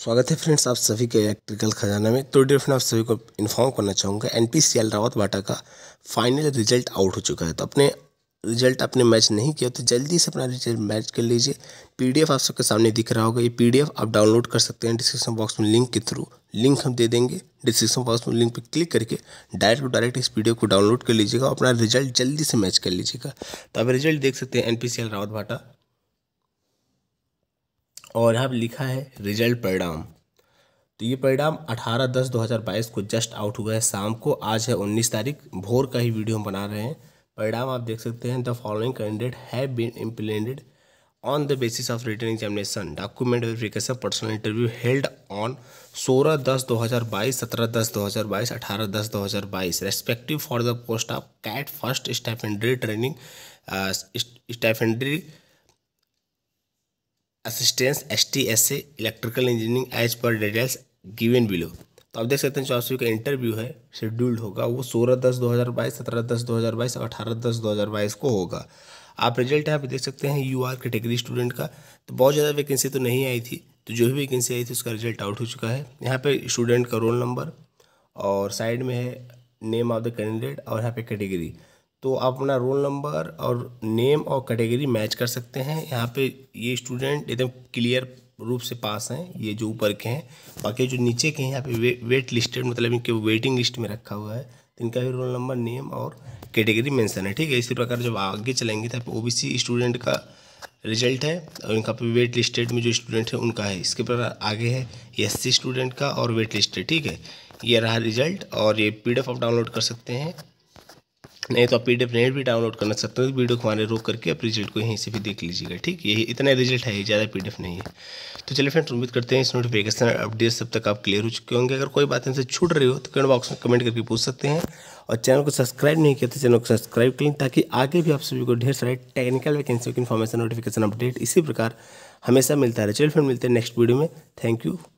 स्वागत है फ्रेंड्स आप सभी के इलेक्ट्रिकल खजाना में तो डेफ आप सभी को इन्फॉर्म करना चाहूँगा N P C L Rawatbhata का फाइनल रिजल्ट आउट हो चुका है तो अपने रिजल्ट आपने मैच नहीं किया तो जल्दी से अपना रिजल्ट मैच कर लीजिए पीडीएफ आप सबके सामने दिख रहा होगा ये पीडीएफ आप डाउनलोड कर सकते हैं डिस्क्रिप्शन बॉक्स में लिंक के थ्रू लिंक हम दे देंगे डिस्क्रिप्शन बॉक्स में लिंक पर क्लिक करके डायरेक्ट टू डायरेक्ट इस पीडीएफ को डाउनलोड कर लीजिएगा और अपना रिजल्ट जल्दी से मैच कर लीजिएगा तो आप रिजल्ट देख सकते हैं N P C L Rawatbhata और यहाँ पर लिखा है रिजल्ट परिणाम तो ये परिणाम 18 दस 2022 को जस्ट आउट हुआ है शाम को आज है 19 तारीख भोर का ही वीडियो हम बना रहे हैं परिणाम आप देख सकते हैं the following candidate have been implemented on the basis of return examination document verification personal interview held on 16 दस 2022 17 दस 2022 18 दस 2022 respective for the post of cat first stipendiary training stipendiary uh, assistance S T S electrical engineering as per details given below तो आप देख सकते हैं चौसवी का interview है शेड्यूल्ड होगा वो सोलह दस दो हज़ार बाईस सत्रह दस दो हज़ार बाईस और अठारह दस दो हज़ार बाईस को होगा आप रिजल्ट यहाँ पे देख सकते हैं यू आर कैटेगरी स्टूडेंट का तो बहुत ज़्यादा वैकेंसी तो नहीं आई थी तो जो भी वैकेंसी आई थी उसका रिजल्ट आउट हो चुका है यहाँ पर स्टूडेंट का रोल नंबर और साइड में है नेम ऑफ द कैंडिडेट और यहाँ पे कैटेगरी तो आप अपना रोल नंबर और नेम और कैटेगरी मैच कर सकते हैं यहाँ पे ये स्टूडेंट एकदम क्लियर रूप से पास हैं ये जो ऊपर के हैं बाकी जो नीचे के हैं यहाँ पे वे, वेट लिस्टेड मतलब इनके वेटिंग लिस्ट में रखा हुआ है तो इनका भी रोल नंबर नेम और कैटेगरी मेंशन है ठीक है इसी प्रकार जब आगे चलेंगे तो ओ बी स्टूडेंट का रिजल्ट है और इनका वेट लिस्टेड में जो स्टूडेंट है उनका है इसके प्रकार आगे है एस स्टूडेंट का और वेट लिस्टेड ठीक है ये रहा रिजल्ट और ये पी आप डाउनलोड कर सकते हैं नहीं तो आप पी भी डाउनलोड करना सकते हो तो वीडियो को हमारे रोक करके आप रिजल्ट को यहीं से भी देख लीजिएगा ठीक यही इतना रिजल्ट है ज़्यादा पी नहीं है तो चलिए फ्रेंड्स उम्मीद करते हैं इस नोटिफिकेशन अपडेट सब तक आप क्लियर हो चुके होंगे अगर कोई बात इनसे छूट रही हो तो कमेंट बॉक्स में कमेंट करके पूछ सकते हैं और चैनल को सब्सक्राइब नहीं किया तो चैनल को सब्सक्राइब करें ताकि आगे भी आप सभी को ढेर सारे टेक्निकल वैकेंसी की इन्फॉर्मेशन नोटिफिकेशन अपडेट इसी प्रकार हमेशा मिलता रहे चलिए फ्रेंड मिलते हैं नेक्स्ट वीडियो में थैंक यू